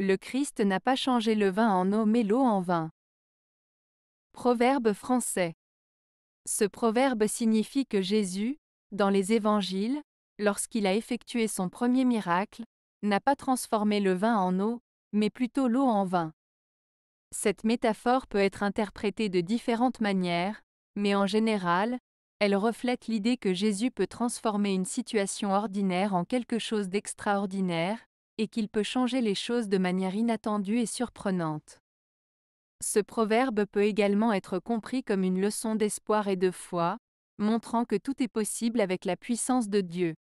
Le Christ n'a pas changé le vin en eau mais l'eau en vin. Proverbe français. Ce proverbe signifie que Jésus, dans les évangiles, lorsqu'il a effectué son premier miracle, n'a pas transformé le vin en eau, mais plutôt l'eau en vin. Cette métaphore peut être interprétée de différentes manières, mais en général, elle reflète l'idée que Jésus peut transformer une situation ordinaire en quelque chose d'extraordinaire, et qu'il peut changer les choses de manière inattendue et surprenante. Ce proverbe peut également être compris comme une leçon d'espoir et de foi, montrant que tout est possible avec la puissance de Dieu.